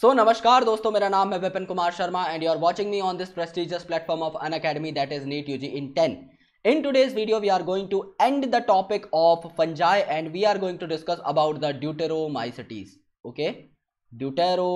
सो so, नमस्कार दोस्तों मेरा नाम है Vipin Kumar Sharma and you are watching me on this prestigious platform of Unacademy that is NEET UG in ten in today's video we are going to end the topic of fungi and we are going to discuss about the deuteromycetes okay 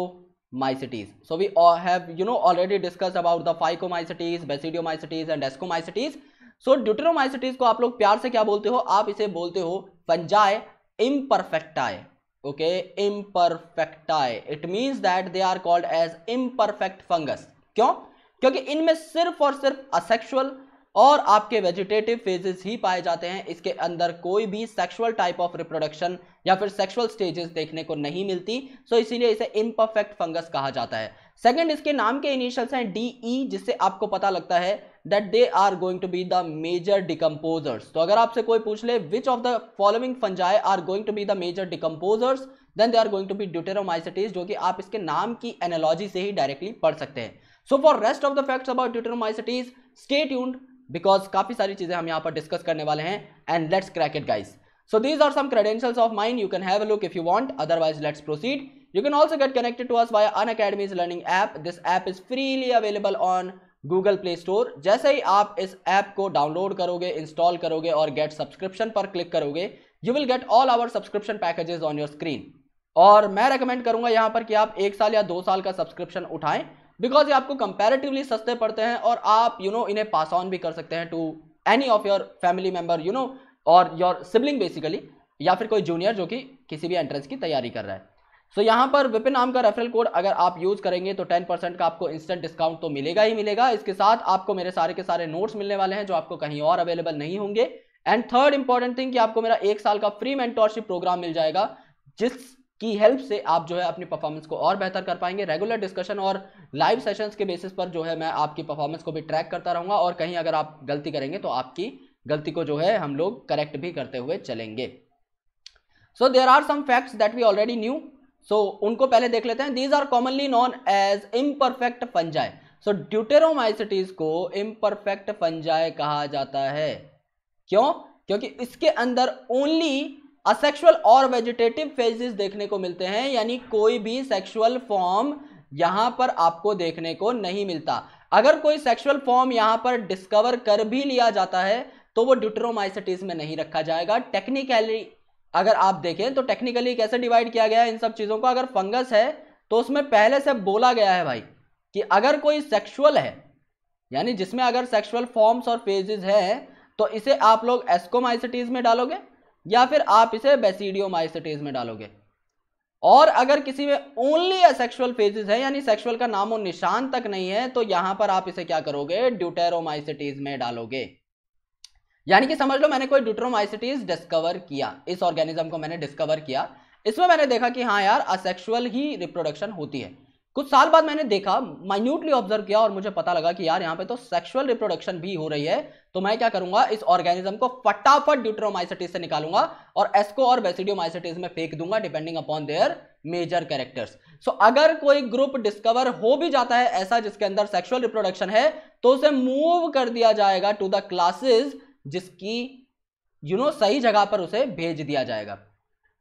deuteromycetes so we have you know already discuss about the phycomycetes basidiomycetes and ascomycetes so deuteromycetes को आप लोग प्यार से क्या बोलते हो आप इसे बोलते हो फंजाय imperfecti I it mean that they are called as imperfect fungus क्यों क्योंकि इनमें सिर्फ और सिर्फ असेक्सुअल और आपके वेजिटेटिव फेजेस ही पाए जाते हैं इसके अंदर कोई भी सेक्सुअल टाइप ऑफ रिप्रोडक्शन या फिर सेक्सुअल स्टेजेस देखने को नहीं मिलती सो so इसीलिए इसे इम्परफेक्ट फंगस कहा जाता है सेकंड इसके नाम के इनिशियल्स हैं डी ई e, जिससे आपको पता लगता है that they are going to be the major decomposers तो अगर आपसे कोई पूछ ले which of the following fungi are going to be the major decomposers then they are going to be deuteromycetes जो कि आप इसके नाम की एनोलॉजी से ही डायरेक्टली पढ़ सकते हैं so for rest of the facts about deuteromycetes stay tuned because काफ़ी सारी चीज़ें हम यहाँ पर डिस्कस करने वाले हैं and let's crack it guys so these are some credentials of mind you can have a look if you want otherwise let's proceed You can also get connected to us via An Academy's learning app. This app is freely available on Google Play Store जैसे ही आप इस app को download करोगे install करोगे और get subscription पर click करोगे you will get all our subscription packages on your screen और मैं रेकमेंड करूंगा यहाँ पर कि आप एक साल या दो साल का सब्सक्रिप्शन उठाएं बिकॉज ये आपको कंपेरेटिवली सस्ते पड़ते हैं और आप यू you नो know, इन्हें पास ऑन भी कर सकते हैं to any of your family member you know और योर सिबलिंग बेसिकली या फिर कोई जूनियर जो कि किसी भी एंट्रेंस की तैयारी कर रहा है सो यहाँ पर विपिन नाम का रेफरल कोड अगर आप यूज़ करेंगे तो 10% का आपको इंस्टेंट डिस्काउंट तो मिलेगा ही मिलेगा इसके साथ आपको मेरे सारे के सारे नोट्स मिलने वाले हैं जो आपको कहीं और अवेलेबल नहीं होंगे एंड थर्ड इंपॉर्टेंट थिंग कि आपको मेरा एक साल का फ्री मेंटोरशिप प्रोग्राम मिल जाएगा जिसकी हेल्प से आप जो है अपनी परफॉर्मेंस को और बेहतर कर पाएंगे रेगुलर डिस्कशन और लाइव सेशंस के बेसिस पर जो है मैं आपकी परफॉर्मेंस को भी ट्रैक करता रहूँगा और कहीं अगर आप गलती करेंगे तो आपकी गलती को जो है हम लोग करेक्ट भी करते हुए चलेंगे so there are some facts that we already knew so so, उनको पहले देख लेते हैं these are commonly known as imperfect fungi so deuteromycetes को इम्परफेक्ट फंजाई कहा जाता है क्यों क्योंकि इसके अंदर ओनली असेक्सुअल और वेजिटेटिव फेजेस देखने को मिलते हैं यानी कोई भी सेक्सुअल फॉर्म यहां पर आपको देखने को नहीं मिलता अगर कोई सेक्सुअल फॉर्म यहां पर डिस्कवर कर भी लिया जाता है तो वो ड्यूटेरोमाइसिटीज में नहीं रखा जाएगा टेक्निकली अगर आप देखें तो टेक्निकली कैसे डिवाइड किया गया है इन सब चीज़ों को अगर फंगस है तो उसमें पहले से बोला गया है भाई कि अगर कोई सेक्सुअल है यानी जिसमें अगर सेक्सुअल फॉर्म्स और फेजेस हैं तो इसे आप लोग एस्कोमाइसिटीज़ में डालोगे या फिर आप इसे बेसिडियोमाइसिटीज़ में डालोगे और अगर किसी में ओनली असेक्सुअल फेजेस है यानी सेक्सुअल का नाम और निशान तक नहीं है तो यहां पर आप इसे क्या करोगे ड्यूटेरोमाइसिटीज़ में डालोगे यानी कि समझ लो मैंने कोई डिट्रोमाइसिटीज डिस्कवर किया इस ऑर्गेनिज्म को मैंने डिस्कवर किया इसमें मैंने देखा कि हाँ यार असेक्सुअल ही रिप्रोडक्शन होती है कुछ साल बाद मैंने देखा माइन्यूटली ऑब्जर्व किया और मुझे पता लगा कि यार यहाँ पे तो सेक्सुअल रिप्रोडक्शन भी हो रही है तो मैं क्या करूंगा इस ऑर्गेनिज्म को फटाफट ड्यूट्रोमाइसिटीज से निकालूंगा और एस्को और बेसिडियोमाइसिटीज में फेंक दूंगा depending upon their major characters so अगर कोई ग्रुप डिस्कवर हो भी जाता है ऐसा जिसके अंदर सेक्सुअल रिप्रोडक्शन है तो उसे मूव कर दिया जाएगा टू द क्लासेज जिसकी यू you नो know, सही जगह पर उसे भेज दिया जाएगा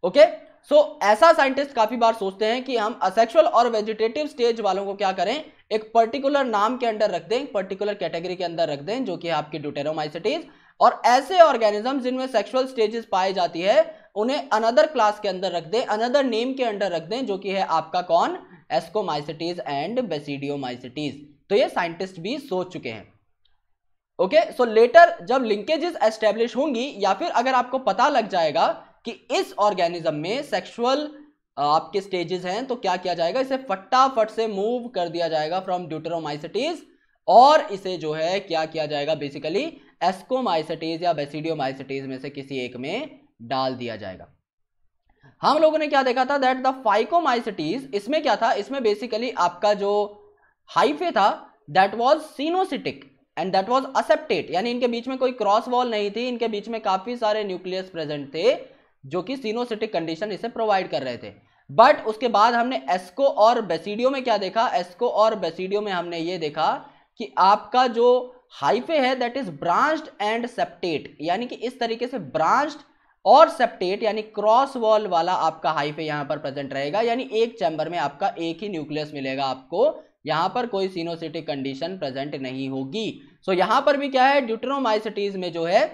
ओके okay? सो so, ऐसा साइंटिस्ट काफी बार सोचते हैं कि हम असेक्सुअल और वेजिटेटिव स्टेज वालों को क्या करें एक पर्टिकुलर नाम के अंदर रख दें पर्टिकुलर कैटेगरी के अंदर रख दें जो कि आपकी ड्यूटेरोमाइसिटीज और ऐसे ऑर्गेनिज्म जिनमें सेक्सुअल स्टेजेस पाई जाती है उन्हें अनदर क्लास के अंदर रख दें अनदर नेम के अंदर रख दें जो कि है आपका कौन एस्कोमाइसिटीज एंड बेसिडियोमाइसिटीज तो ये साइंटिस्ट भी सोच चुके हैं ओके सो लेटर जब लिंकेजेस एस्टेब्लिश होंगी या फिर अगर आपको पता लग जाएगा कि इस ऑर्गेनिज्म में सेक्सुअल आपके स्टेजेस हैं तो क्या किया जाएगा इसे फटाफट से मूव कर दिया जाएगा फ्रॉम ड्यूटरोमाइसिटीज और इसे जो है क्या किया जाएगा बेसिकली एस्कोमाइसिटीज या बेसिडियोमाइसिटीज में से किसी एक में डाल दिया जाएगा हम लोगों ने क्या देखा था दैट द फाइकोमाइसिटीज इसमें क्या था इसमें बेसिकली आपका जो हाइफे था that was coenocytic and that was aseptate यानी इनके बीच में कोई क्रॉस वॉल नहीं थी इनके बीच में काफी सारे न्यूक्लियस प्रेजेंट थे जो कि सीनोसिटिक कंडीशन इसे प्रोवाइड कर रहे थे बट उसके बाद हमने एस्को और बेसिडियो में क्या देखा एस्को और बेसिडियो में हमने ये देखा कि आपका जो हाइफे है that is branched and septate यानी कि इस तरीके से ब्रांच्ड और सेप्टेट यानी क्रॉस वॉल वाला आपका हाइफे यहाँ पर प्रेजेंट रहेगा यानी एक चैम्बर में आपका एक ही न्यूक्लियस मिलेगा आपको यहाँ पर कोई सीनोसिटिक कंडीशन प्रेजेंट नहीं होगी सो so, यहाँ पर भी क्या है ड्यूट्रोमाइसिटीज में जो है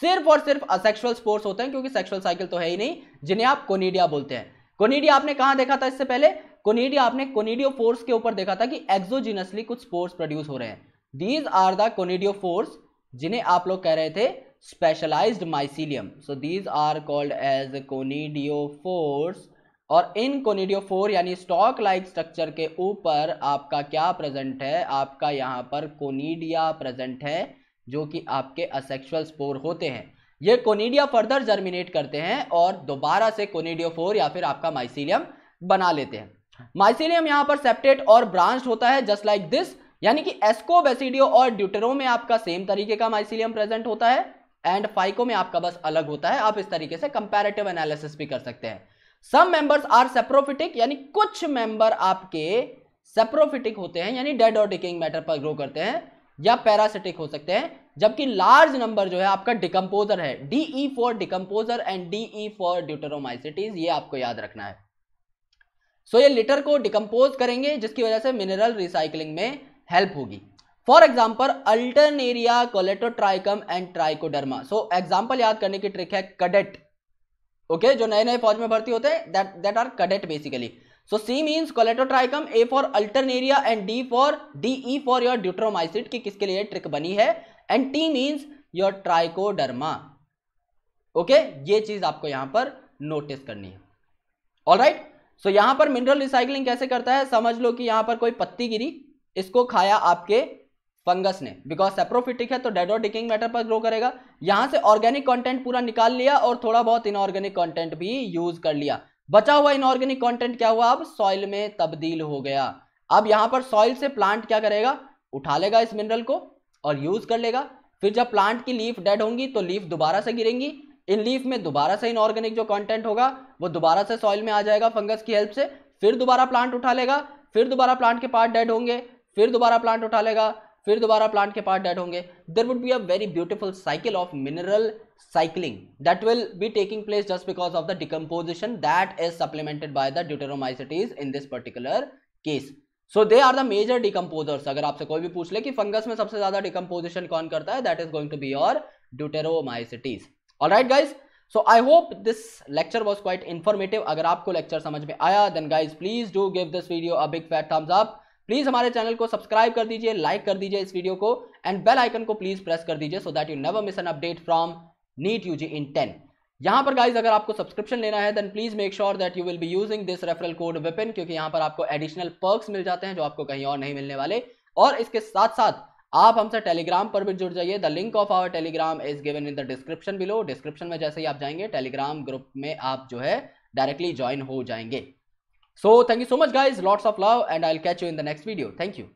सिर्फ और सिर्फ असेक्सुअल स्पोर्ट्स होते हैं क्योंकि सेक्सुअल साइकिल तो है ही नहीं जिन्हें आप कोनीडिया बोलते हैं कोनीडिया आपने कहाँ देखा था इससे पहले कोनीडिया आपने कोनीडियो फोर्स के ऊपर देखा था कि एक्सोजिनसली कुछ स्पोर्ट्स प्रोड्यूस हो रहे हैं these are the conidiophores जिन्हें आप लोग कह रहे थे specialized mycelium so these are called as conidiophores और इन कोनिडियोफोर यानी स्टॉक लाइक स्ट्रक्चर के ऊपर आपका क्या प्रेजेंट है आपका यहाँ पर कोनीडिया प्रेजेंट है जो कि आपके असेक्सुअल स्पोर होते हैं ये कोनीडिया फर्दर जर्मिनेट करते हैं और दोबारा से फोर या फिर आपका माइसिलियम बना लेते हैं माइसिलियम यहाँ पर सेप्टेट और ब्रांच होता है जस्ट लाइक दिस यानी कि एस्कोबेसिडियो और ड्यूटेरो में आपका सेम तरीके का माइसिलियम प्रेजेंट होता है एंड फाइको में आपका बस अलग होता है आप इस तरीके से कंपेरेटिव एनालिसिस भी कर सकते हैं सम मेंबर्स आर सेप्रोफिटिक यानी कुछ मेंबर आपके सेप्रोफिटिक होते हैं यानी डेड और डिकिंग मैटर पर ग्रो करते हैं या पैरासिटिक हो सकते हैं जबकि लार्ज नंबर जो है आपका डिकम्पोजर है DE for decomposer and DE for deuteromycetes ये आपको याद रखना है सो so, ये लिटर को डिकम्पोज करेंगे जिसकी वजह से मिनरल रिसाइकलिंग में हेल्प होगी for example Alternaria Colletotrichum and Trichoderma so example याद करने की ट्रिक है कडेट ओके जो नए नए फौज में भर्ती होते हैं that are cadet basically so C means Colletotrichum A for Alternaria and D for D E for your deuteromycete की किसके लिए ट्रिक बनी है and T means your Trichoderma okay ये चीज आपको यहां पर नोटिस करनी है ऑल राइट सो यहां पर मिनरल रिसाइकलिंग कैसे करता है समझ लो कि यहां पर कोई पत्ती गिरी इसको खाया आपके फंगस ने बिकॉज सेप्रोफिटिक है तो डेडोडिकिंग डिकिंग मैटर पर ग्रो करेगा यहां से ऑर्गेनिक कंटेंट पूरा निकाल लिया और थोड़ा बहुत इनऑर्गेनिक कंटेंट भी यूज कर लिया बचा हुआ इनऑर्गेनिक कंटेंट क्या हुआ अब सॉइल में तब्दील हो गया अब यहां पर सॉइल से प्लांट क्या करेगा उठा लेगा इस मिनरल को और यूज कर लेगा फिर जब प्लांट की लीफ डेड होंगी तो लीफ दोबारा से गिरेंगी इन लीफ में दोबारा से इनऑर्गेनिक जो कंटेंट होगा वो दोबारा से सॉइल में आ जाएगा फंगस की हेल्प से फिर दोबारा प्लांट उठा लेगा फिर दोबारा प्लांट के पार्ट डेड होंगे फिर दोबारा प्लांट उठा लेगा फिर दोबारा प्लांट के पार्ट डेड होंगे there would be a very beautiful cycle of mineral cycling that will be taking place just because of the decomposition that is supplemented by the deuteromycetes in this particular case so they are the major decomposers अगर आपसे कोई भी पूछ ले कि fungus में सबसे ज्यादा डिकम्पोजिशन कौन करता है that is going to be your deuteromycetes all right guys so I hope this lecture was quite informative अगर आपको लेक्चर समझ में आया then guys please do give this video a big fat thumbs up please हमारे channel को subscribe कर दीजिए like कर दीजिए इस वीडियो को एंड बेल आइकन को प्लीज प्रेस कर दीजिए so that you never miss an update from NEET ji in ten यहाँ पर गाइज अगर आपको सब्सक्रिप्शन लेना है then please make sure that you will be using this referral code weapon क्योंकि यहाँ पर आपको एडिशनल पर्क्स मिल जाते हैं जो आपको कहीं और नहीं मिलने वाले और इसके साथ साथ आप हमसे टेलीग्राम पर भी जुड़ जाइए the link of our Telegram is given in the description below description में जैसे ही आप जाएंगे टेलीग्राम ग्रुप में आप जो है डायरेक्टली ज्वाइन हो जाएंगे So thank you so much guys. Lots of love and I'll catch you in the next video. Thank you.